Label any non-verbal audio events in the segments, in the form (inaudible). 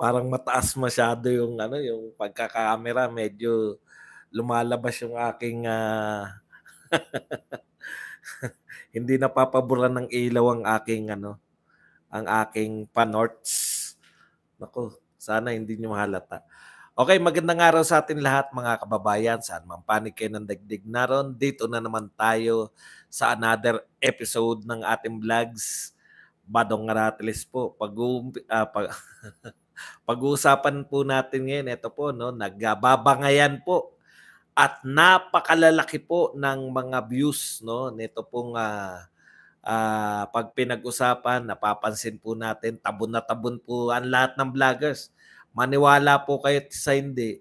parang mataas masyado yung ano yung pagkakamera medyo lumalabas yung aking uh, (laughs) hindi napapabura ng ilaw ang aking ano ang aking panorts nako sana hindi niyo halata Okay, magandang araw sa atin lahat mga kababayan. Saan man panig kayo ng dagdig naron, dito na naman tayo sa another episode ng ating vlogs. Badong Aratilis po. Ah, pag, uh, (laughs) pag pag-uusapan po natin ngayon, ito po, no, nagbabangayan po at napakalalaki po ng mga views no nito pong uh, ah, uh, ah, pag pinag-usapan napapansin po natin tabon na tabon po ang lahat ng vloggers maniwala po kayo sa hindi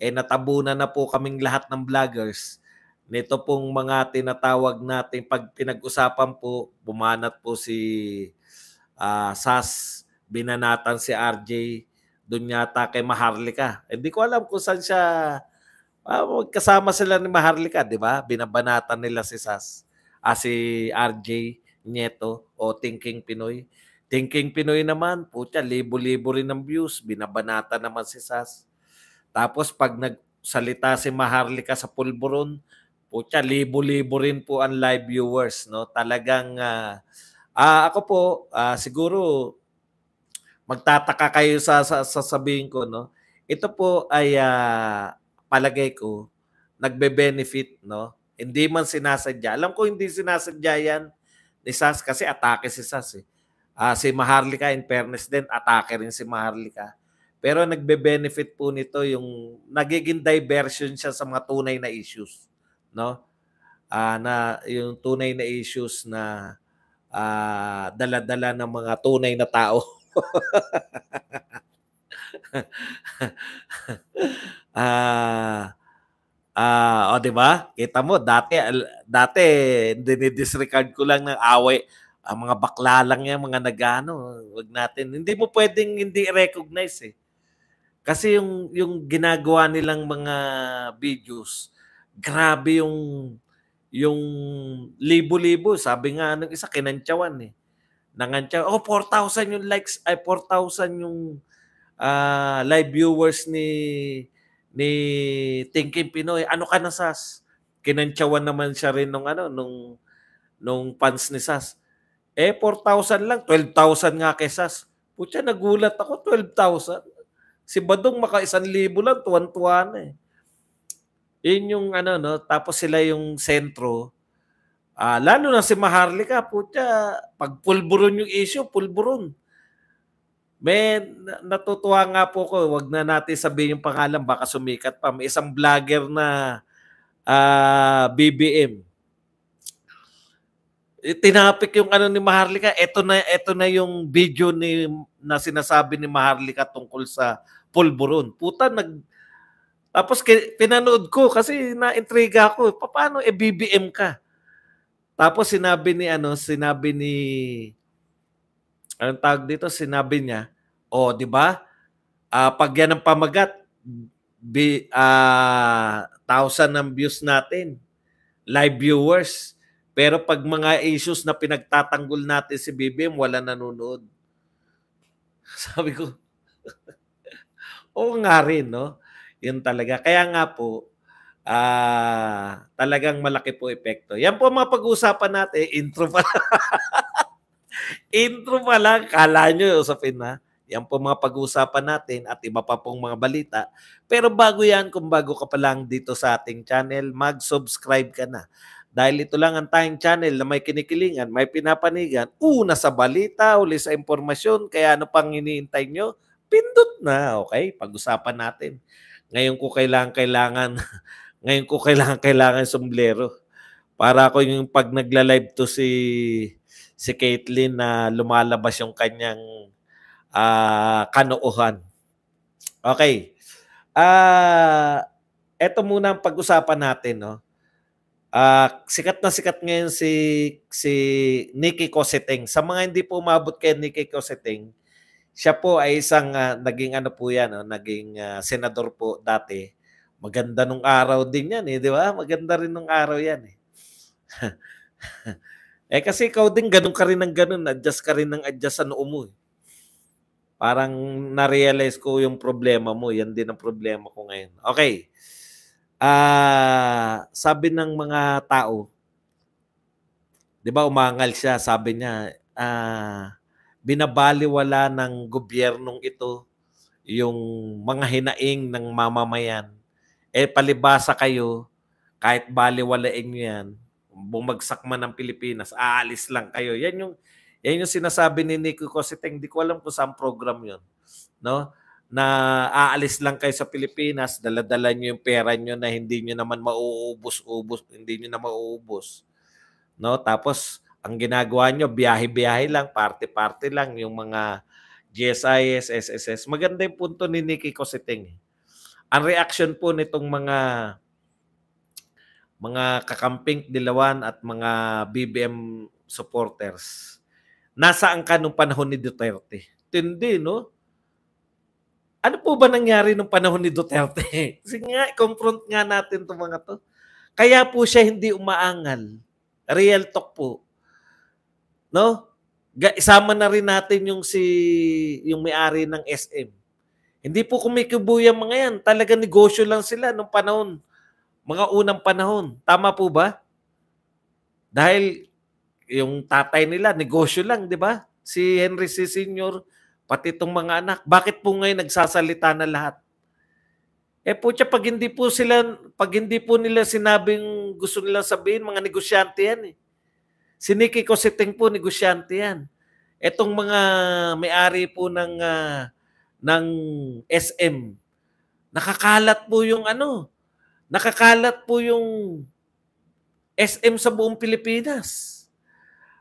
eh natabunan na po kaming lahat ng vloggers nito pong mga tinatawag natin pag pinag-usapan po bumanat po si uh, SAS binanatan si RJ doon yata kay Maharlika. Hindi eh, ko alam kung saan siya ah, kasama sila ni Maharlika, di ba? Binabanatan nila si Sas. Ah, si RJ Nieto o Thinking Pinoy. Thinking Pinoy naman, putya, libo-libo rin ng views. Binabanatan naman si Sas. Tapos pag nagsalita si Maharlika sa pulburon, putya, libo-libo rin po ang live viewers. No? Talagang, uh, ah, ako po, uh, siguro magtataka kayo sa, sa sasabihin ko, no? Ito po ay uh, palagay ko nagbe-benefit, no? Hindi man sinasadya. Alam ko hindi sinasadya yan ni Sas kasi atake si Sas eh. Uh, si Maharlika, in fairness din, atake rin si Maharlika. Pero nagbe-benefit po nito yung nagiging diversion siya sa mga tunay na issues, no? Uh, na yung tunay na issues na uh, dala-dala ng mga tunay na tao (laughs) (laughs) ah Ah, uh, o oh, 'di ba? Kita mo dati dati dinidisregard ko lang ng away ang mga bakla lang yan, mga nagano, wag natin. Hindi mo pwedeng hindi recognize eh. Kasi yung yung ginagawa nilang mga videos, grabe yung yung libo-libo, sabi nga ng isa kinantyawan eh nangancha. Oh, 4,000 yung likes, ay 4,000 yung uh, live viewers ni ni Thinking Pinoy. Ano ka na Sas? Kinantsawan naman siya rin nung ano nung nung fans ni Sas. Eh 4,000 lang, 12,000 nga kay Sas. Putya, nagulat ako, 12,000. Si Badong maka 1,000 lang, tuwan-tuwan eh. Yun yung ano, no? Tapos sila yung sentro Uh, lalo na si Maharlika, putya, pag pulburon yung issue, pulburon. Men, natutuwa nga po ko, wag na natin sabihin yung pangalan, baka sumikat pa. May isang vlogger na uh, ah, BBM. Eh, tinapik yung ano ni Maharlika, eto na, eto na yung video ni, na sinasabi ni Maharlika tungkol sa pulburon. Puta, nag, tapos pinanood ko kasi na-intriga ako, paano e eh, BBM ka? Tapos sinabi ni ano, sinabi ni anong tag dito, sinabi niya, "Oh, 'di ba? Uh, pag yan ang pamagat, bi, uh, ah, ng views natin, live viewers. Pero pag mga issues na pinagtatanggol natin si BBM, wala nanonood. (laughs) Sabi ko, (laughs) o nga rin, no? Yun talaga. Kaya nga po, ah, talagang malaki po epekto. Yan po mga pag-uusapan natin. Eh, intro pa lang. (laughs) Intro pa lang. Kala nyo, Josephine, na. Yan po mga pag-uusapan natin at iba pa pong mga balita. Pero bago yan, kung bago ka pa lang dito sa ating channel, mag-subscribe ka na. Dahil ito lang ang tayong channel na may kinikilingan, may pinapanigan. Una sa balita, uli sa impormasyon, kaya ano pang hinihintay nyo? Pindot na, okay? Pag-usapan natin. Ngayon ko kailangan, kailangan (laughs) Ngayon ko kailangan kailangan sombrero. Para ako yung pag nagla-live to si si Caitlyn na lumalabas yung kanyang uh, ah, kanoohan. Okay. Ah, uh, eto muna ang pag-usapan natin, no. Uh, sikat na sikat ngayon si si Nikki Cosseteng. Sa mga hindi po umabot kay Nikki Cosseteng, siya po ay isang uh, naging ano po yan, no? naging uh, senador po dati Maganda nung araw din yan eh, di ba? Maganda rin nung araw yan eh. (laughs) eh kasi ikaw din, ganun ka rin ng ganun, adjust ka rin ng adjust sa noo mo eh. Parang na-realize ko yung problema mo, yan din ang problema ko ngayon. Okay. Ah, uh, sabi ng mga tao, 'di ba umangal siya, sabi niya, ah, uh, binabaliwala ng gobyernong ito yung mga hinaing ng mamamayan eh, palibasa kayo, kahit baliwalain nyo yan, bumagsak man ang Pilipinas, aalis lang kayo. Yan yung, yan yung sinasabi ni Nico Cositeng. di ko alam kung saan program yon No? Na aalis lang kayo sa Pilipinas, daladala nyo yung pera nyo na hindi nyo naman mauubos-ubos, hindi nyo na mauubos. No? Tapos, ang ginagawa nyo, biyahe-biyahe lang, party-party lang, yung mga GSIS, SSS. Maganda yung punto ni Nicky Cositeng. Ang reaction po nitong mga mga kakamping Dilawan at mga BBM supporters, nasaan ka nung panahon ni Duterte? Tindi, no? Ano po ba nangyari nung panahon ni Duterte? (laughs) Kasi nga, confront nga natin itong mga to. Kaya po siya hindi umaangal. Real talk po. No? Isama na rin natin yung si yung may-ari ng SM. Hindi po kumikibo mga yan. Talaga negosyo lang sila nung panahon. Mga unang panahon. Tama po ba? Dahil yung tatay nila, negosyo lang, di ba? Si Henry C. Senior, pati itong mga anak. Bakit po ngayon nagsasalita na lahat? Eh po, tya, pag hindi po sila, pag hindi po nila sinabing gusto nila sabihin, mga negosyante yan eh. Si Nicky Cositing po, negosyante yan. Etong mga may-ari po ng uh, ng SM. Nakakalat po yung ano, nakakalat po yung SM sa buong Pilipinas.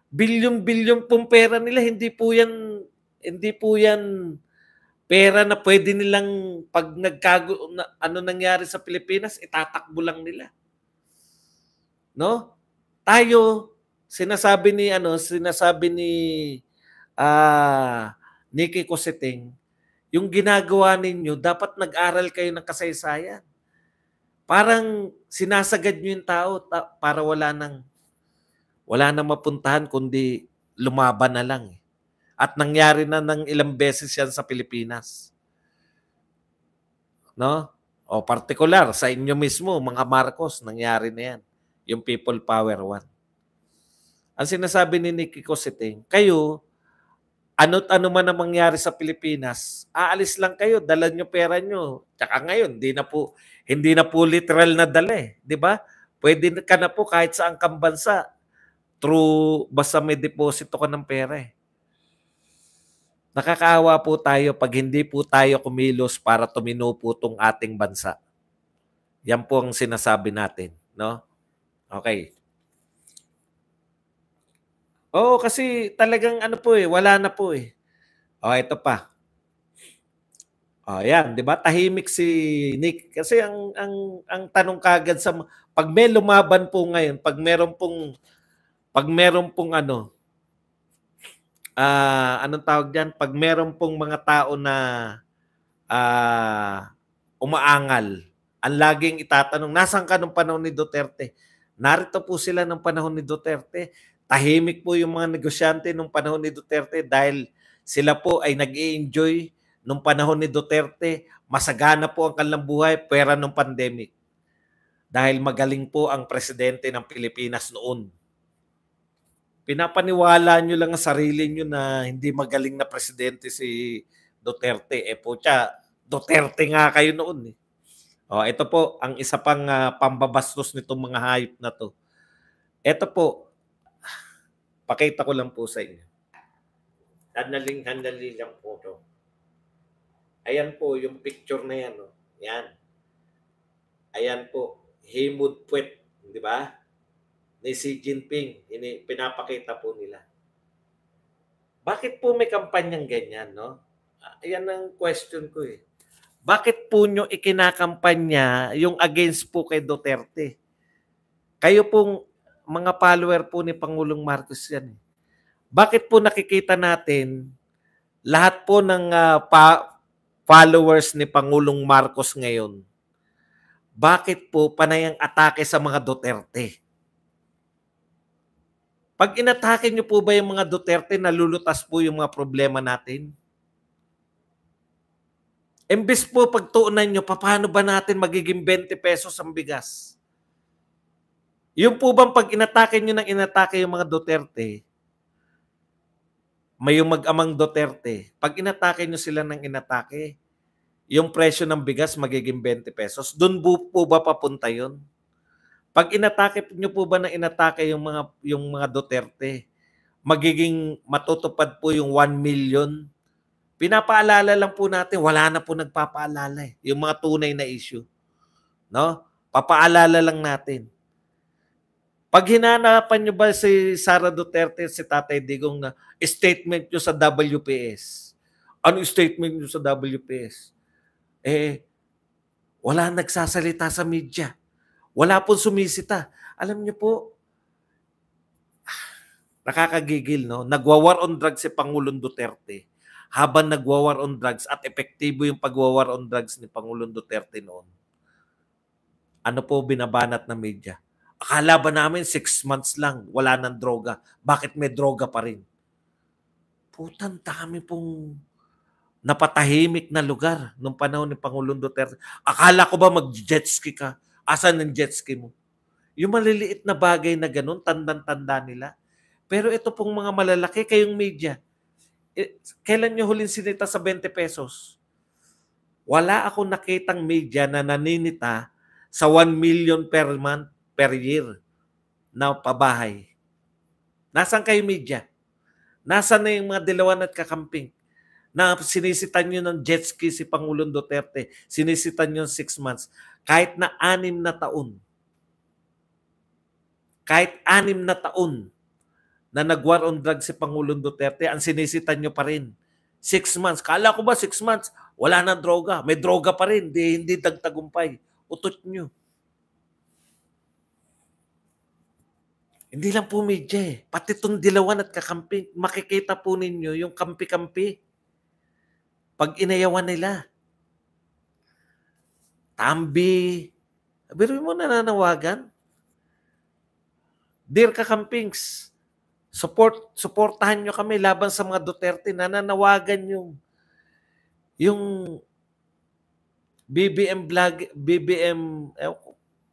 Bilyon-bilyon pong pera nila, hindi po yan, hindi po yan pera na pwede nilang pag nagkago, na, ano nangyari sa Pilipinas, itatakbo lang nila. No? Tayo, sinasabi ni ano, sinasabi ni ah uh, Nikki Cosseteng, yung ginagawa ninyo, dapat nag-aral kayo ng kasaysayan. Parang sinasagad nyo yung tao ta- para wala nang wala nang mapuntahan kundi lumaban na lang. Eh. At nangyari na ng ilang beses yan sa Pilipinas. No? O particular, sa inyo mismo, mga Marcos, nangyari na yan. Yung People Power One. Ang sinasabi ni Nikki Cositeng, kayo, ano't ano man ang mangyari sa Pilipinas, aalis lang kayo, dala nyo pera nyo. Tsaka ngayon, hindi na po, hindi na po literal na dala eh. Di ba? Pwede ka na po kahit sa kang bansa. through basta may deposito ka ng pera eh. Nakakaawa po tayo pag hindi po tayo kumilos para tumino po itong ating bansa. Yan po ang sinasabi natin. No? Okay. Oo, oh, kasi talagang ano po eh, wala na po eh. oh, ito pa. O, oh, yan, di ba? Tahimik si Nick. Kasi ang, ang, ang tanong kagad sa, pag may lumaban po ngayon, pag meron pong, pag meron pong ano, uh, anong tawag diyan pag meron pong mga tao na uh, umaangal ang laging itatanong nasaan ka nung panahon ni Duterte narito po sila ng panahon ni Duterte tahimik po yung mga negosyante nung panahon ni Duterte dahil sila po ay nag enjoy nung panahon ni Duterte. Masagana po ang kanilang buhay pera nung pandemic. Dahil magaling po ang presidente ng Pilipinas noon. Pinapaniwala nyo lang ang sarili nyo na hindi magaling na presidente si Duterte. Eh po siya, Duterte nga kayo noon eh. O, oh, ito po ang isa pang uh, pambabastos nitong mga hayop na to. Ito po, Pakita ko lang po sa inyo. Handaling-handali lang po to. Ayan po yung picture na yan. Oh. Yan. Ayan po. Himud Puet. Di ba? Ni Xi Jinping. Ini, pinapakita po nila. Bakit po may kampanyang ganyan, no? Ayan ah, ang question ko eh. Bakit po nyo ikinakampanya yung against po kay Duterte? Kayo pong mga follower po ni Pangulong Marcos yan. Eh. Bakit po nakikita natin lahat po ng uh, pa- followers ni Pangulong Marcos ngayon? Bakit po panay ang atake sa mga Duterte? Pag inatake niyo po ba yung mga Duterte, nalulutas po yung mga problema natin? Imbes po pagtuunan nyo, paano ba natin magiging 20 pesos ang bigas? Yung po bang pag inatake nyo ng inatake yung mga Duterte, may yung mag-amang Duterte, pag inatake nyo sila ng inatake, yung presyo ng bigas magiging 20 pesos. Doon po ba papunta yun? Pag inatake nyo po ba na inatake yung mga, yung mga Duterte, magiging matutupad po yung 1 million. Pinapaalala lang po natin, wala na po nagpapaalala eh, yung mga tunay na issue. No? Papaalala lang natin pag hinanapan nyo ba si Sara Duterte si Tatay Digong na statement nyo sa WPS? Ano statement nyo sa WPS? Eh, wala nagsasalita sa media. Wala pong sumisita. Alam nyo po, (sighs) nakakagigil, no? Nagwawar on drugs si Pangulong Duterte habang nagwawar on drugs at epektibo yung pagwawar on drugs ni Pangulong Duterte noon. Ano po binabanat ng media? Akala ba namin six months lang, wala ng droga. Bakit may droga pa rin? Putang dami pong napatahimik na lugar nung panahon ni Pangulong Duterte. Akala ko ba mag-jet ski ka? Asan ang jet ski mo? Yung maliliit na bagay na ganun, tandang-tanda nila. Pero ito pong mga malalaki, kayong media, eh, kailan nyo huling sinita sa 20 pesos? Wala akong nakitang media na naninita sa 1 million per month per year na pabahay. Nasaan kayo media? Nasaan na yung mga dilawan at kakamping? na sinisitan nyo ng jet ski si Pangulong Duterte, sinisitan nyo 6 months, kahit na anim na taon, kahit anim na taon na nag-war on drugs si Pangulong Duterte, ang sinisitan nyo pa rin. 6 months. Kala ko ba 6 months? Wala na droga. May droga pa rin. Di, hindi dagtagumpay. Utot nyo. Hindi lang po media eh. Pati itong dilawan at kakampi, makikita po ninyo yung kampi-kampi. Pag inayawan nila. Tambi. Pero mo nananawagan. Dear kakampings, support, supportahan nyo kami laban sa mga Duterte. Nananawagan yung yung BBM vlog, BBM eh,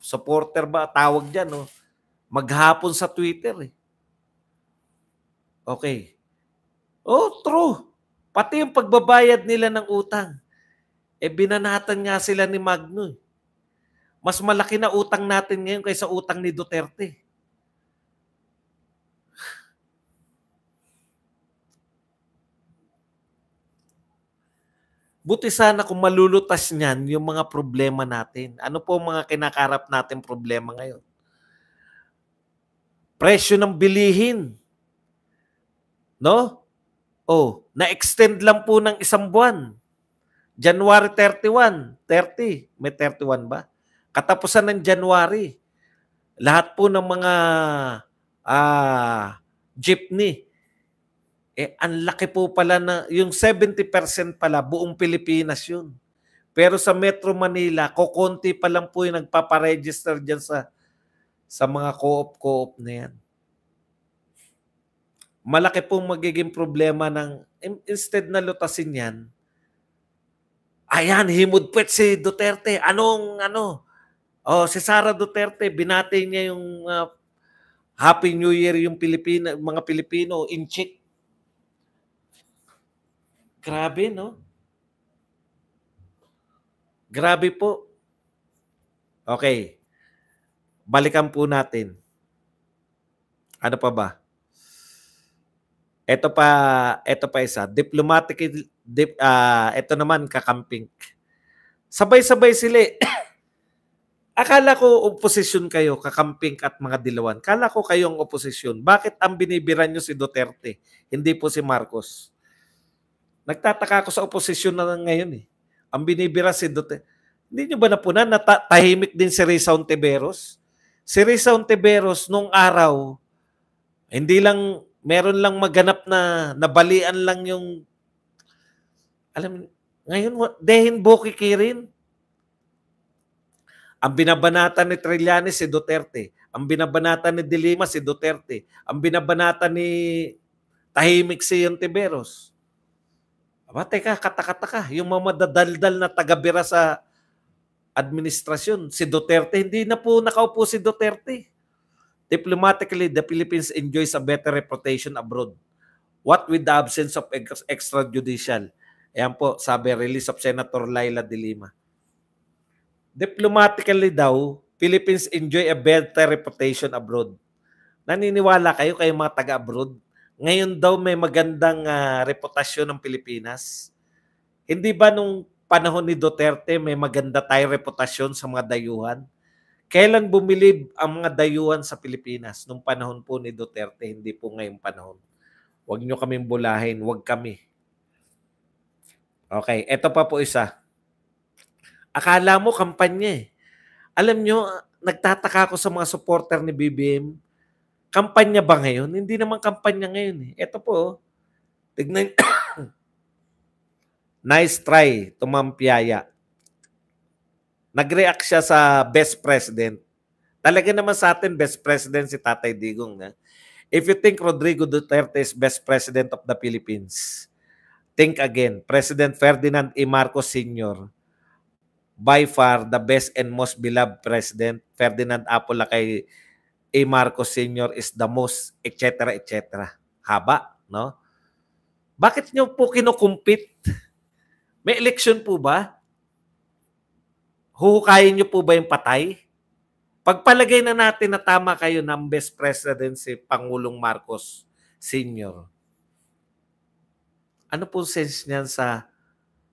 supporter ba tawag diyan no? Oh maghapon sa Twitter eh. Okay. Oh, true. Pati yung pagbabayad nila ng utang. Eh binanatan nga sila ni Magno. Eh. Mas malaki na utang natin ngayon kaysa utang ni Duterte. Buti sana kung malulutas niyan yung mga problema natin. Ano po mga kinakarap natin problema ngayon? presyo ng bilihin. No? Oh, na-extend lang po ng isang buwan. January 31, 30. May 31 ba? Katapusan ng January. Lahat po ng mga ah, jeepney. Eh, ang laki po pala na, yung 70% pala, buong Pilipinas yun. Pero sa Metro Manila, kokonti pa lang po yung nagpaparegister dyan sa sa mga co-op-co-op na yan. Malaki pong magiging problema ng instead na lutasin yan, ayan, himudpet si Duterte. Anong ano? Oh, si Sara Duterte, binati niya yung uh, Happy New Year yung Pilipina, mga Pilipino in check. Grabe, no? Grabe po. Okay. Balikan po natin. Ano pa ba? Ito pa, ito pa isa. Diplomatic, dip, uh, ah, ito naman kakamping. Sabay-sabay sila eh. (coughs) Akala ko oposisyon kayo, kakamping at mga dilawan. Akala ko kayong oposisyon. Bakit ang binibira nyo si Duterte, hindi po si Marcos? Nagtataka ako sa oposisyon na ngayon eh. Ang binibira si Duterte. Hindi nyo ba napunan na tahimik din si Rizal Teberos? si Risa Ontiveros nung araw, hindi lang, meron lang maganap na nabalian lang yung, alam, ngayon, dehin buki Kirin. Ang binabanatan ni Trillanes si Duterte. Ang binabanatan ni Dilima si Duterte. Ang binabanatan ni tahimik si Ontiveros. Aba, teka, katakataka. Yung mga madadaldal na tagabira sa administrasyon. Si Duterte, hindi na po nakaupo si Duterte. Diplomatically, the Philippines enjoys a better reputation abroad. What with the absence of extrajudicial? Ayan po, sabi release of Senator Laila de Lima. Diplomatically daw, Philippines enjoy a better reputation abroad. Naniniwala kayo kayong mga taga-abroad? Ngayon daw may magandang uh, reputasyon ng Pilipinas. Hindi ba nung panahon ni Duterte may maganda tayo reputasyon sa mga dayuhan. Kailan bumilib ang mga dayuhan sa Pilipinas? Nung panahon po ni Duterte, hindi po ngayong panahon. Huwag nyo kaming bulahin, huwag kami. Okay, eto pa po isa. Akala mo kampanya eh. Alam nyo, nagtataka ako sa mga supporter ni BBM. Kampanya ba ngayon? Hindi naman kampanya ngayon eh. Eto po, oh. tignan, (coughs) Nice try, tumampyaya. Nag-react siya sa best president. Talaga naman sa atin, best president si Tatay Digong. Na? If you think Rodrigo Duterte is best president of the Philippines, think again. President Ferdinand E. Marcos Sr., by far the best and most beloved president. Ferdinand Apola kay E. Marcos Sr. is the most, etc., etc. Haba, no? Bakit nyo po kinukumpit? May election po ba? Huhukayin niyo po ba yung patay? Pagpalagay na natin na tama kayo ng best president si Pangulong Marcos Sr. Ano po sense niyan sa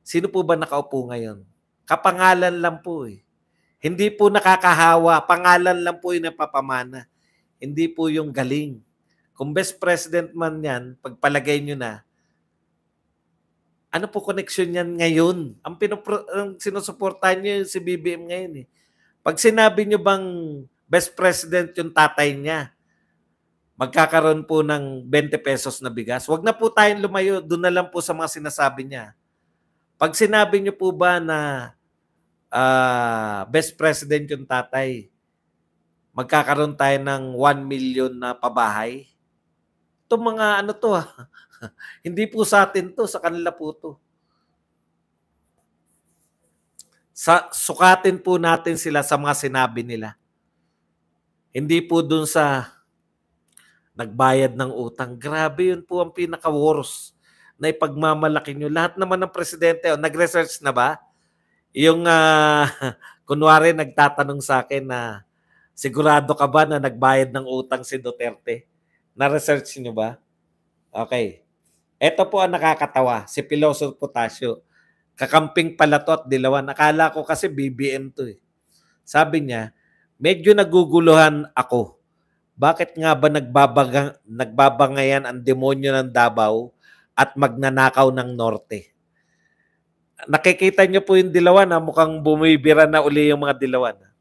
sino po ba nakaupo ngayon? Kapangalan lang po eh. Hindi po nakakahawa, pangalan lang po yung napapamana. Hindi po yung galing. Kung best president man yan, pagpalagay nyo na, ano po connection niyan ngayon? Ang, pinupro, ang sinusuportahan nyo si BBM ngayon eh. Pag sinabi niyo bang best president yung tatay niya, magkakaroon po ng 20 pesos na bigas. Huwag na po tayong lumayo, doon na lang po sa mga sinasabi niya. Pag sinabi niyo po ba na uh, best president yung tatay, magkakaroon tayo ng 1 million na pabahay? Ito mga ano to ah, (laughs) Hindi po sa atin to, sa kanila po to. Sa, sukatin po natin sila sa mga sinabi nila. Hindi po dun sa nagbayad ng utang. Grabe yun po ang pinaka-worst na ipagmamalaki nyo. Lahat naman ng presidente, oh, nag-research na ba? Yung, uh, (laughs) kunwari, nagtatanong sa akin na sigurado ka ba na nagbayad ng utang si Duterte? Na-research nyo ba? Okay. Ito po ang nakakatawa, si Piloso Potasio. Kakamping pala to at dilawan. Akala ko kasi BBM to eh. Sabi niya, medyo naguguluhan ako. Bakit nga ba nagbabagang, nagbabangayan ang demonyo ng Davao at magnanakaw ng Norte? Nakikita niyo po yung dilawan ha? Ah. Mukhang bumibira na uli yung mga dilawan. Ah.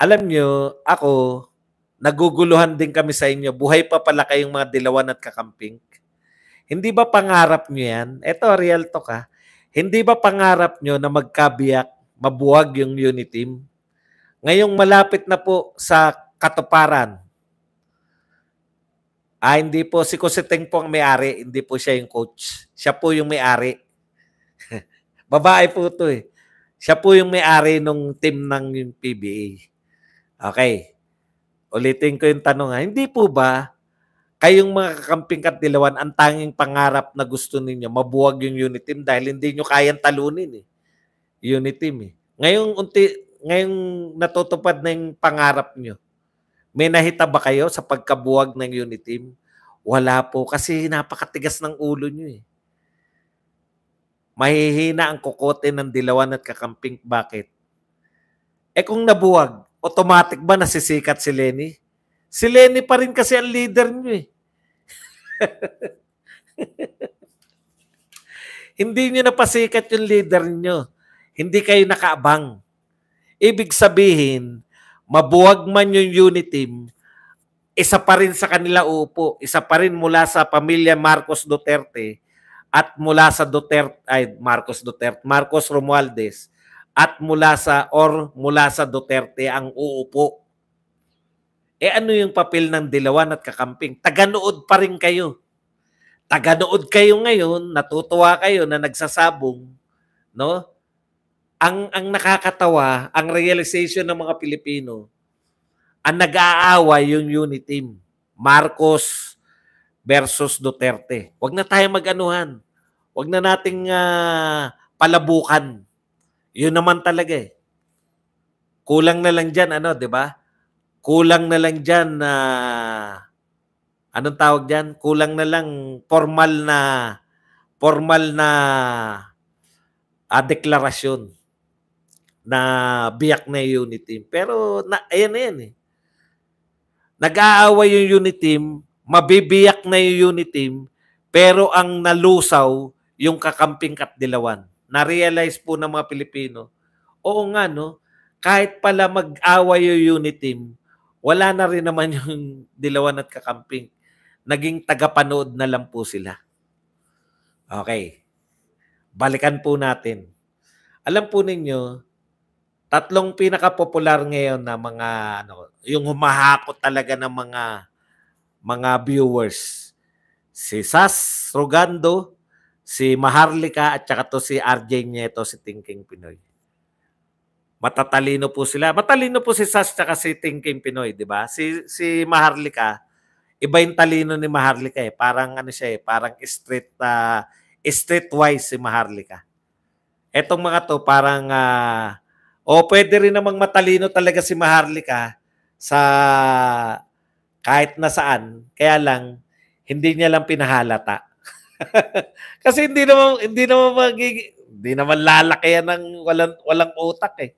Alam niyo, ako, naguguluhan din kami sa inyo. Buhay pa pala kayong mga dilawan at kakamping hindi ba pangarap nyo yan? Ito, real to ka. Hindi ba pangarap nyo na magkabiyak, mabuwag yung unit team? Ngayong malapit na po sa katuparan. Ah, hindi po. Si Kusiteng po ang may-ari. Hindi po siya yung coach. Siya po yung may-ari. (laughs) Babae po to eh. Siya po yung may-ari nung team ng PBA. Okay. Ulitin ko yung tanong ha. Hindi po ba kayong mga kakamping Katilawan, ang tanging pangarap na gusto ninyo, mabuwag yung unit team dahil hindi nyo kayang talunin eh. Unit team eh. Ngayong, unti, ngayong natutupad na yung pangarap nyo, may nahita ba kayo sa pagkabuwag ng unit team? Wala po kasi napakatigas ng ulo nyo eh. Mahihina ang kukote ng dilawan at kakamping. Bakit? Eh kung nabuwag, automatic ba nasisikat si Lenny? Si Lenny pa rin kasi ang leader niyo eh. (laughs) Hindi nyo napasikat yung leader nyo. Hindi kayo nakaabang. Ibig sabihin, mabuwag man yung unit team, isa pa rin sa kanila upo, isa pa rin mula sa pamilya Marcos Duterte at mula sa Duterte, ay Marcos Duterte, Marcos Romualdez at mula sa or mula sa Duterte ang uupo eh ano yung papel ng Dilawan at Kakamping? Taganood pa rin kayo. Taganood kayo ngayon, natutuwa kayo na nagsasabong, no? Ang ang nakakatawa, ang realization ng mga Pilipino, ang nag-aawa yung unit team. Marcos versus Duterte. Huwag na tayo mag-anuhan. Huwag na nating uh, palabukan. Yun naman talaga eh. Kulang na lang dyan, ano, di ba? Kulang na lang dyan na anong tawag diyan? Kulang na lang formal na formal na ah, deklarasyon na biyak na yung unit team. Pero na, ayan na yan eh. Nag-aaway yung unit team, mabibiyak na yung unit team, pero ang nalusaw yung kakamping Katdilawan. Na-realize po ng mga Pilipino, oo nga no, kahit pala mag-away yung unit team, wala na rin naman (laughs) yung Dilawan at Kakamping. Naging tagapanood na lang po sila. Okay. Balikan po natin. Alam po ninyo, tatlong pinakapopular ngayon na mga ano, yung humahakot talaga ng mga mga viewers. Si Sas Rogando, si Maharlika at saka to si RJ Nieto, si Thinking Pinoy matatalino po sila. Matalino po si Sas at si Thinking Pinoy, di ba? Si, si Maharlika, iba yung talino ni Maharlika eh. Parang ano siya eh, parang street, uh, streetwise si Maharlika. Etong mga to, parang, uh, ah, o oh, pwede rin namang matalino talaga si Maharlika sa kahit nasaan. Kaya lang, hindi niya lang pinahalata. (laughs) Kasi hindi naman hindi naman magig hindi naman lalaki yan ng walang walang utak eh.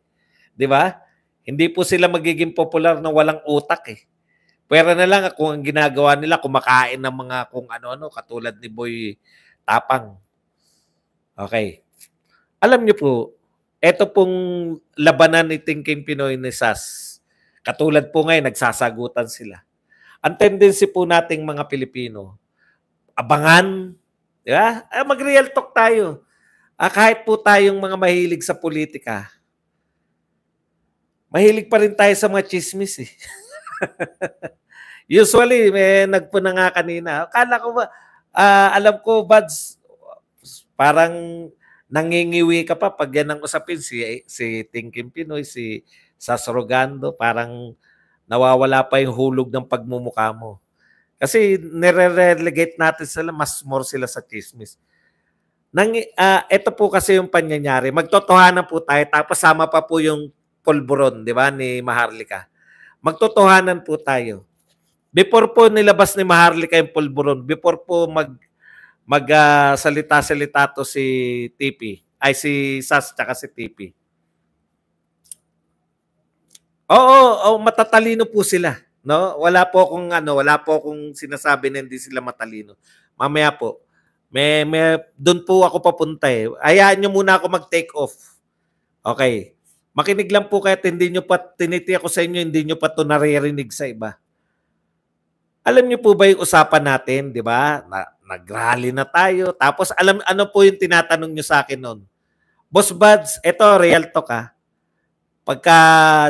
Di ba? Hindi po sila magiging popular na walang utak eh. Pwera na lang kung ang ginagawa nila, kumakain ng mga kung ano-ano, katulad ni Boy Tapang. Okay. Alam niyo po, ito pong labanan ni Thinking Pinoy ni SAS, katulad po ngayon, nagsasagutan sila. Ang tendency po nating mga Pilipino, abangan, di ba? Ah, mag-real talk tayo. Ah, kahit po tayong mga mahilig sa politika, mahilig pa rin tayo sa mga chismis eh. (laughs) Usually, may nagpuna nga kanina. Kala ko ba, uh, alam ko, Bads, parang nangingiwi ka pa pag yan ang usapin si, si Tingkim Pinoy, si Sasrogando, parang nawawala pa yung hulog ng pagmumukha mo. Kasi nire-relegate natin sila, mas more sila sa chismis. Nang, uh, ah, ito po kasi yung panyanyari. Magtotohanan po tayo, tapos sama pa po yung Kolboron, di ba, ni Maharlika. Magtotohanan po tayo. Before po nilabas ni Maharlika yung Kolboron, before po mag magsalita-salita ah, uh, to si TP, ay si Sas tsaka si TP. Oo, oo, matatalino po sila. No? Wala po akong ano, wala po akong sinasabi na hindi sila matalino. Mamaya po, may, may, doon po ako papunta eh. Hayaan niyo muna ako mag-take off. Okay. Makinig lang po kaya't hindi nyo pa, tinitiya ko sa inyo, hindi nyo pa ito naririnig sa iba. Alam nyo po ba yung usapan natin, di ba? Na, nagrally na tayo. Tapos alam, ano po yung tinatanong nyo sa akin noon? Boss Buds, ito, real to ka. Ah. Pagka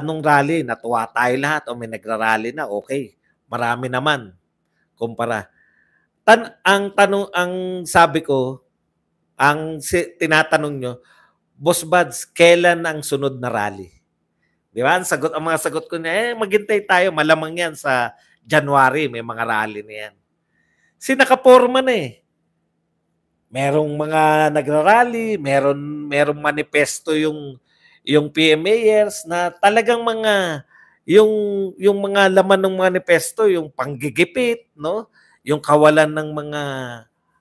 nung rally, natuwa tayo lahat o may nagrarally na, okay. Marami naman. Kumpara. Tan ang tanong, ang sabi ko, ang si, tinatanong nyo, Boss Buds, kailan ang sunod na rally? Di ba? Ang, sagot, ang mga sagot ko niya, eh, maghintay tayo. Malamang yan sa January, may mga rally na yan. Si nakaporma na eh. Merong mga nagra-rally, meron, merong manifesto yung, yung PMAers na talagang mga, yung, yung mga laman ng manifesto, yung panggigipit, no? yung kawalan ng mga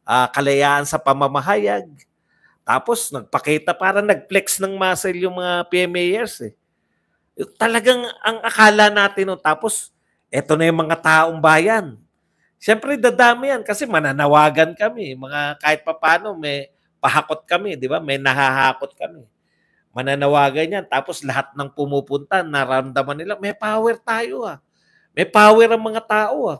uh, kalayaan sa pamamahayag, tapos nagpakita para nagflex ng muscle yung mga PMAers eh. Talagang ang akala natin no, tapos eto na yung mga taong bayan. Siyempre dadami yan kasi mananawagan kami, mga kahit papano may pahakot kami, di ba? May nahahakot kami. Mananawagan yan. Tapos lahat ng pumupunta, nararamdaman nila, may power tayo ah. May power ang mga tao ah.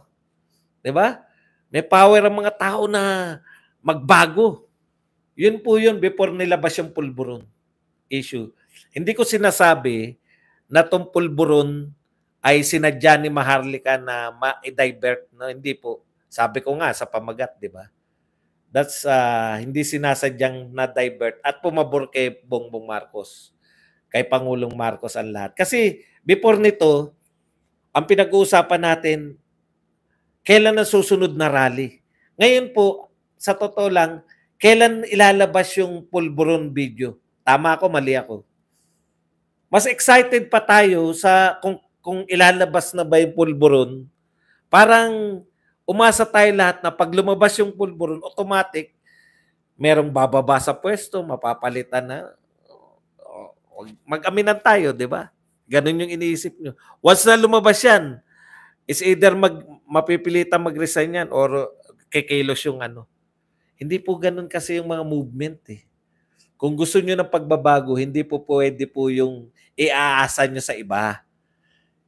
Di ba? May power ang mga tao na magbago. Yun po yun before nilabas yung pulburon issue. Hindi ko sinasabi na tong pulburon ay sinadya ni Maharlika na ma-divert. No, hindi po. Sabi ko nga sa pamagat, di ba? That's uh, hindi sinasadyang na-divert at pumabor kay Bongbong Marcos, kay Pangulong Marcos ang lahat. Kasi before nito, ang pinag-uusapan natin, kailan na susunod na rally? Ngayon po, sa totoo lang, Kailan ilalabas yung pulburon video? Tama ako, mali ako. Mas excited pa tayo sa kung, kung ilalabas na ba yung pulburon. Parang umasa tayo lahat na pag lumabas yung pulburon, automatic, merong bababa sa pwesto, mapapalitan na. Oh, mag-aminan tayo, di ba? Ganun yung iniisip nyo. Once na lumabas yan, is either mag, mapipilitan mag-resign yan or kikilos yung ano, hindi po ganun kasi yung mga movement eh. Kung gusto nyo ng pagbabago, hindi po pwede po yung iaasa nyo sa iba.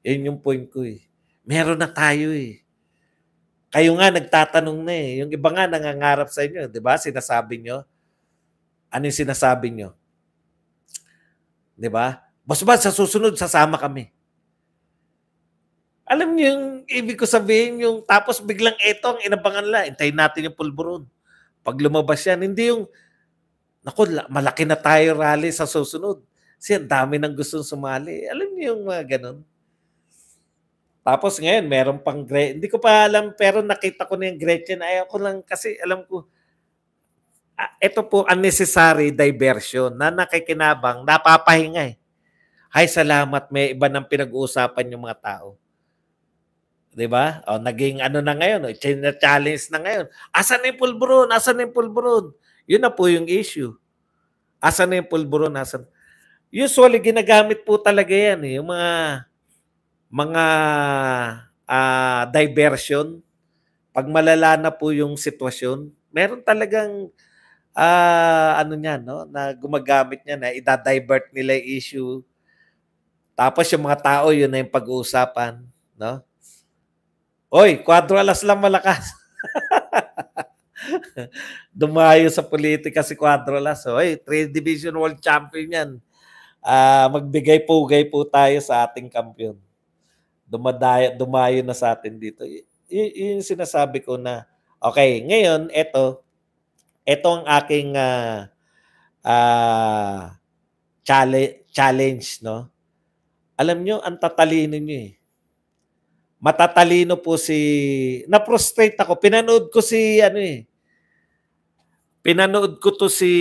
Yun yung point ko eh. Meron na tayo eh. Kayo nga nagtatanong na eh. Yung iba nga nangangarap sa inyo, di ba? Sinasabi nyo. Ano yung sinasabi nyo? Di ba? Basta ba sa susunod, sasama kami. Alam niyo yung ibig ko sabihin, yung tapos biglang eto ang inabangan nila, intayin natin yung pulburon. Pag lumabas yan, hindi yung, naku, malaki na tayo rally sa susunod. Kasi ang dami ng gustong sumali. Alam niyo yung mga ganun. Tapos ngayon, meron pang Gretchen. Hindi ko pa alam, pero nakita ko na yung Gretchen. Ayaw ko lang kasi alam ko, uh, ah, ito po unnecessary diversion na nakikinabang, napapahinga eh. Ay, salamat, may iba nang pinag-uusapan yung mga tao. 'di ba? O, naging ano na ngayon, o, challenge na ngayon. Asan na 'yung pulburon? Asan na 'yung 'Yun na po 'yung issue. Asan na 'yung pulburon? Asan? Usually ginagamit po talaga 'yan eh, 'yung mga mga uh, diversion pag malala na po 'yung sitwasyon. Meron talagang uh, ano niyan, no, na gumagamit niya na ida-divert nila 'yung issue. Tapos 'yung mga tao 'yun na 'yung pag-uusapan, no? Oy, 4 alas lang malakas. (laughs) Dumayo sa politika si 4 alas. Oy, 3 division world champion yan. Uh, magbigay pugay po tayo sa ating kampiyon. Dumadayo, dumayo na sa atin dito. Y- yung sinasabi ko na, okay, ngayon, eto, eto ang aking uh, ah, uh, ah, challenge, challenge, no? Alam nyo, ang tatalino nyo eh. Matatalino po si... Na-prostrate ako. Pinanood ko si ano eh. Pinanood ko to si...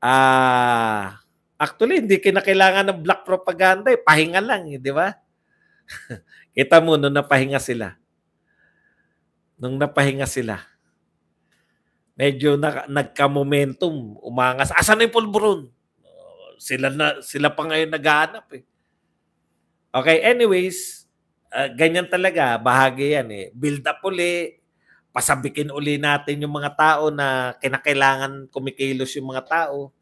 Ah... actually, hindi kinakailangan ng black propaganda eh. Pahinga lang eh, di ba? (laughs) Kita mo, nung napahinga sila. Nung napahinga sila. Medyo na, nagka-momentum, umangas. Asan na yung pulburon? Oh, sila, na, sila pa ngayon naghahanap eh. Okay, anyways, uh, ganyan talaga, bahagi yan eh. Build up uli, pasabikin uli natin yung mga tao na kinakailangan kumikilos yung mga tao.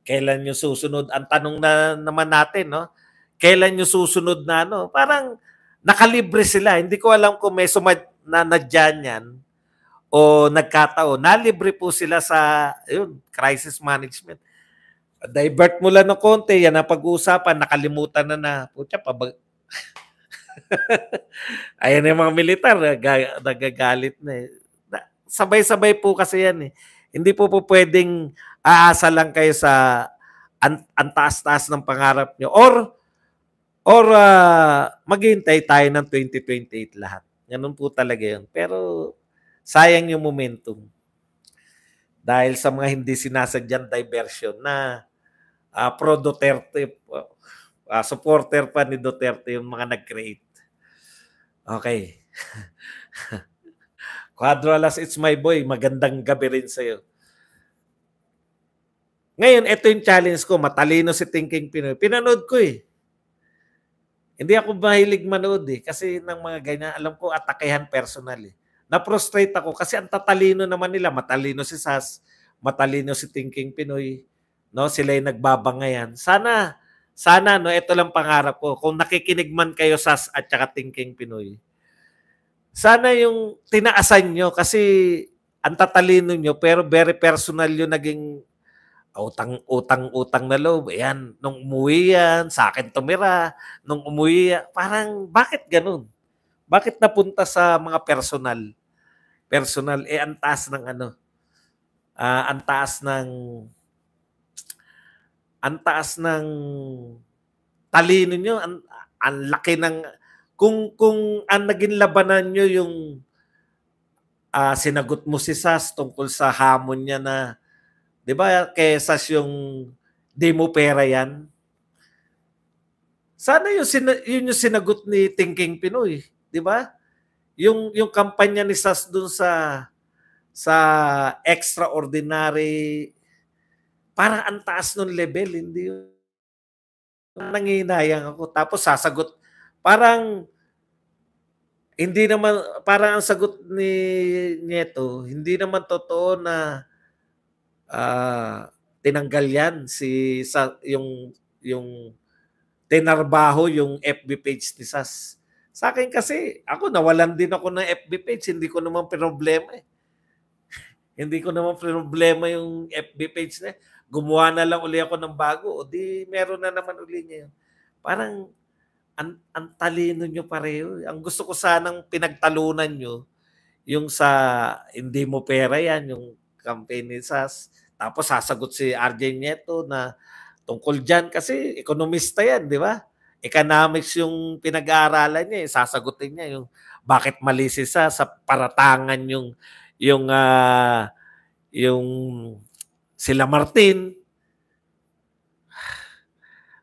Kailan yung susunod? Ang tanong na naman natin, no? Kailan yung susunod na ano? Parang nakalibre sila. Hindi ko alam kung may sumad na nadyan yan o nagkataon. Nalibre po sila sa yun, crisis management divert mula lang ng konti, yan ang pag-uusapan, nakalimutan na na. Putya, pabag... (laughs) Ayan yung mga militar, nagagalit na eh. Sabay-sabay po kasi yan eh. Hindi po po pwedeng aasa lang kayo sa ang, ang taas-taas ng pangarap nyo. Or, or uh, maghihintay tayo ng 2028 lahat. Ganun po talaga yun. Pero sayang yung momentum. Dahil sa mga hindi sinasadyang diversion na uh, pro-Duterte, uh, supporter pa ni Duterte yung mga nag-create. Okay. (laughs) Quadralas, it's my boy. Magandang gabi rin sa'yo. Ngayon, ito yung challenge ko. Matalino si Thinking Pinoy. Pinanood ko eh. Hindi ako mahilig manood eh. Kasi ng mga ganyan, alam ko, atakehan personal eh. Na-prostrate ako kasi ang tatalino naman nila. Matalino si Sas, matalino si Thinking Pinoy no sila yung nagbabangayan sana sana no ito lang pangarap ko kung nakikinig man kayo sa at saka thinking pinoy sana yung tinaasan nyo kasi ang tatalino nyo pero very personal yung naging utang utang utang na loob. Ayan, nung umuwi yan, sa akin tumira, nung umuwi yan, parang bakit ganun? Bakit napunta sa mga personal? Personal, eh ang taas ng ano, uh, ang taas ng ang taas ng talino nyo, ang, ang laki ng kung kung ang naging labanan nyo yung uh, sinagot mo si Sas tungkol sa hamon niya na 'di ba kay Sas yung demo pera yan. Sana yung sin- yun yung sinagot ni Thinking Pinoy, 'di ba? Yung yung kampanya ni Sas dun sa sa extraordinary para ang taas ng level, hindi yun. Nanginayang ako. Tapos sasagot, parang hindi naman, parang ang sagot ni Nieto, hindi naman totoo na uh, tinanggal yan si sa, yung yung tinarbaho yung FB page ni Sas. Sa akin kasi, ako nawalan din ako ng FB page, hindi ko naman problema eh. (laughs) hindi ko naman problema yung FB page na gumawa na lang uli ako ng bago, o di meron na naman uli niya. Parang ang, ang talino nyo pareho. Ang gusto ko sanang pinagtalunan nyo, yung sa hindi mo pera yan, yung campaign ni SAS. Tapos sasagot si RJ Nieto na tungkol dyan kasi ekonomista yan, di ba? Economics yung pinag-aaralan niya, eh, sasagutin niya yung bakit mali si sa sa paratangan yung yung uh, yung sila Martin.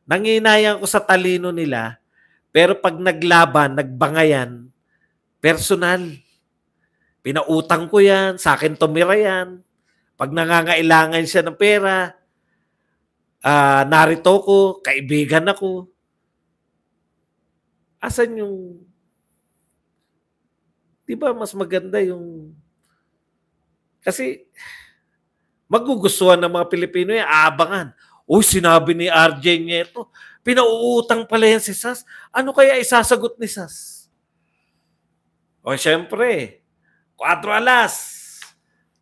Nanginayang ko sa talino nila, pero pag naglaban, nagbangayan, personal. Pinautang ko yan, sa akin tumira yan. Pag nangangailangan siya ng pera, uh, narito ko, kaibigan ako. Asan yung... Di ba mas maganda yung... Kasi magugustuhan ng mga Pilipino yan, aabangan. Uy, sinabi ni RJ niya ito, pinauutang pala yan si Sas. Ano kaya isasagot ni Sas? O syempre, 4 alas.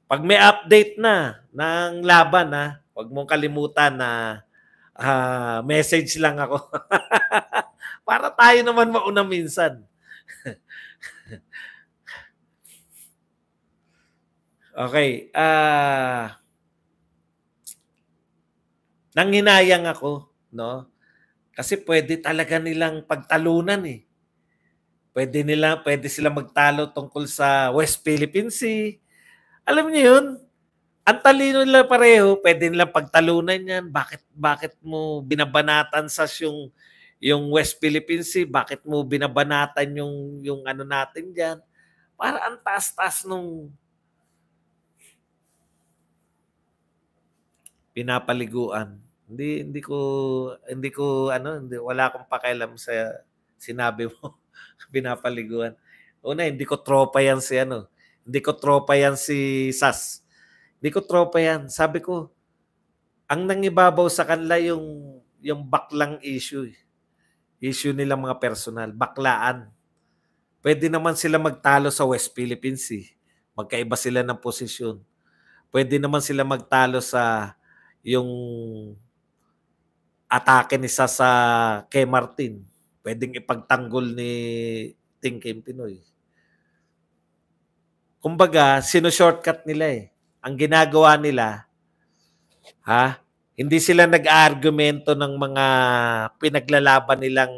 Pag may update na ng laban, ha, huwag mong kalimutan na uh, message lang ako. (laughs) Para tayo naman mauna minsan. (laughs) okay. Ah... Uh, nanghinayang ako, no? Kasi pwede talaga nilang pagtalunan eh. Pwede nila, pwede sila magtalo tungkol sa West Philippine Sea. Alam niyo 'yun? Ang talino nila pareho, pwede nilang pagtalunan 'yan. Bakit bakit mo binabanatan sa yung yung West Philippine Sea? Bakit mo binabanatan yung yung ano natin diyan? Para ang taas-taas nung pinapaliguan. Hindi hindi ko hindi ko ano, hindi, wala akong pakialam sa sinabi mo. (laughs) Pinapaliguan. Una, hindi ko tropa yan si ano. Hindi ko tropa yan si Sas. Hindi ko tropa yan. Sabi ko, ang nangibabaw sa kanila yung yung baklang issue. Issue nila mga personal, baklaan. Pwede naman sila magtalo sa West Philippines. Sea. Eh. Magkaiba sila ng posisyon. Pwede naman sila magtalo sa yung atake ni sa sa kay Martin. Pwedeng ipagtanggol ni Ting Kim Pinoy. Kumbaga, sino-shortcut nila eh. Ang ginagawa nila, ha? Hindi sila nag-argumento ng mga pinaglalaban nilang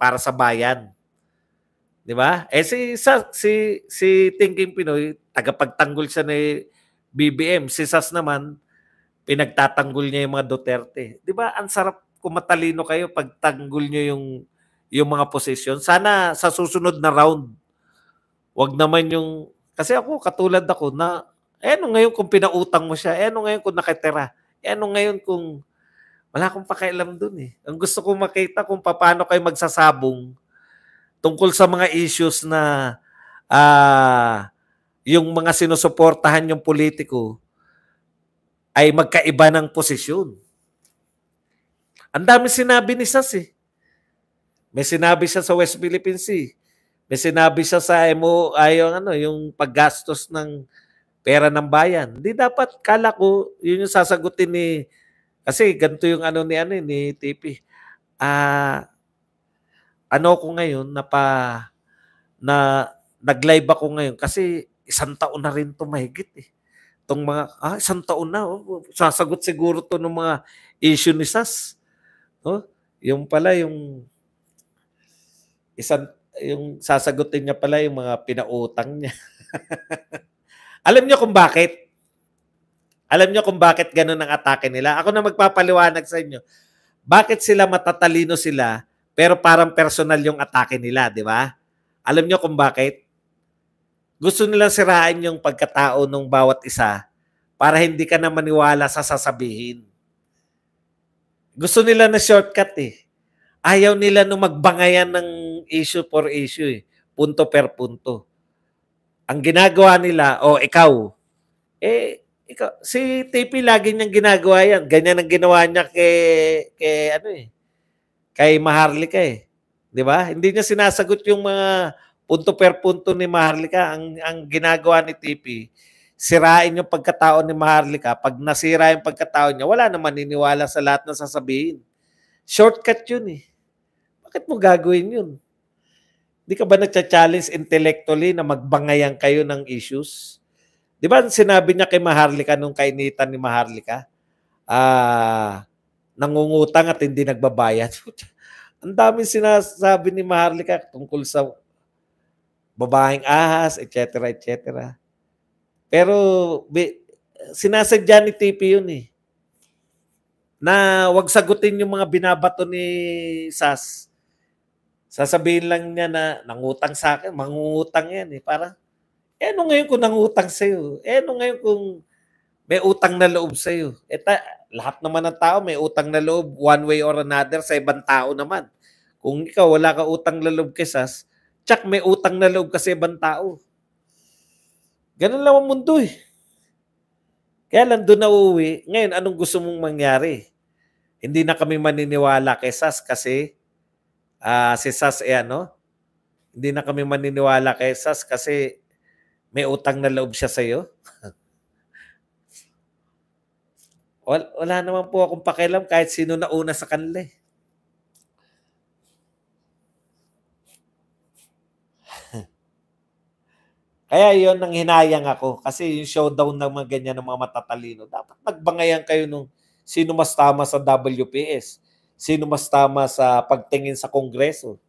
para sa bayan. 'Di ba? Eh si sa, si si Thinking Pinoy, tagapagtanggol siya ni BBM. Si Sas naman, pinagtatanggol niya yung mga Duterte. 'Di ba? Ang sarap kung matalino kayo pagtanggol niyo yung yung mga posisyon. Sana sa susunod na round, wag naman yung kasi ako katulad ako na eh ano ngayon kung pinautang mo siya? Eh ano ngayon kung nakatira? Eh ano ngayon kung wala akong pakialam doon eh. Ang gusto kong makita kung paano kayo magsasabong tungkol sa mga issues na uh, yung mga sinusuportahan yung politiko ay magkaiba ng posisyon. Ang dami sinabi ni Sas eh. May sinabi siya sa West Philippine Sea. May sinabi siya sa mo ayon ano yung paggastos ng pera ng bayan. Hindi dapat kala ko yun yung sasagutin ni kasi ganito yung ano ni ano ni TP. Ah uh, ano ko ngayon na pa na nag-live ako ngayon kasi isang taon na rin to mahigit eh tong mga, ah, isang taon na, oh, sasagot siguro to ng mga issue ni SAS. No? Oh. Yung pala, yung isang, yung sasagutin niya pala yung mga pinautang niya. (laughs) Alam niyo kung bakit? Alam niyo kung bakit ganun ang atake nila? Ako na magpapaliwanag sa inyo. Bakit sila matatalino sila pero parang personal yung atake nila, di ba? Alam niyo kung bakit? gusto nilang sirain yung pagkatao ng bawat isa para hindi ka na maniwala sa sasabihin. Gusto nila na shortcut eh. Ayaw nila nung magbangayan ng issue for issue eh. Punto per punto. Ang ginagawa nila, o oh, ikaw, eh, ikaw, si TP lagi niyang ginagawa yan. Ganyan ang ginawa niya kay, kay ano eh, kay Maharlika eh. Di ba? Hindi niya sinasagot yung mga punto per punto ni Maharlika, ang, ang ginagawa ni TP, sirain yung pagkatao ni Maharlika. Pag nasira yung pagkatao niya, wala na maniniwala sa lahat na sasabihin. Shortcut yun eh. Bakit mo gagawin yun? Di ka ba nagcha-challenge intellectually na magbangayan kayo ng issues? Di ba sinabi niya kay Maharlika nung kainitan ni Maharlika? Ah... Uh, nangungutang at hindi nagbabayad. (laughs) Ang daming sinasabi ni Maharlika tungkol sa babaeng ahas, etc., etc. Pero be, sinasadya ni TP yun eh. Na wag sagutin yung mga binabato ni SAS. Sasabihin lang niya na nangutang sa akin, mangungutang yan eh. Para, eh ano ngayon kung nangutang sa'yo? Eh ano ngayon kung may utang na loob sa'yo? Eh ta, lahat naman ng tao may utang na loob one way or another sa ibang tao naman. Kung ikaw wala ka utang na loob kay SAS, Tsak, may utang na loob kasi ibang tao. Ganun lang ang mundo eh. Kaya lang doon na uuwi. Ngayon, anong gusto mong mangyari? Hindi na kami maniniwala kay SAS kasi uh, si SAS eh ano, hindi na kami maniniwala kay SAS kasi may utang na loob siya sa'yo. (laughs) wala, wala naman po akong pakialam kahit sino na una sa kanila eh. Kaya yon nang hinayang ako kasi yung showdown ng mga ganyan ng mga matatalino. Dapat nagbangayan kayo nung sino mas tama sa WPS, sino mas tama sa pagtingin sa Kongreso,